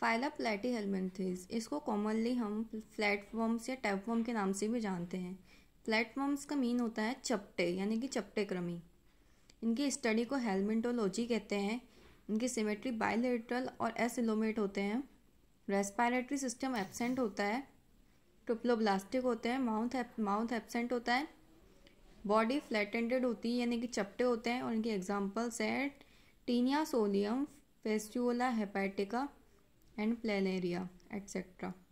phyla प्लेटी हेलमेंथ्रीज इसको commonly हम प्लेटफॉर्म्स या टैपफॉर्म के नाम से भी जानते हैं प्लेटफॉर्म्स का मीन होता है चपटे यानी कि चपटे क्रमी इनकी स्टडी को हेलमेंटोलॉजी कहते हैं इनकी सिमेट्री बायोलेट्रल और एसिलोमेट होते हैं रेस्पायरेटरी सिस्टम एबसेंट होता है ट्रिप्लोब्लास्टिक होते हैं माउथ माउथ एबसेंट होता है बॉडी फ्लैटेंडेड होती है यानी कि चपटे होते हैं और इनके एग्जाम्पल्स हैं taenia solium fasciola hepatica and planaria etc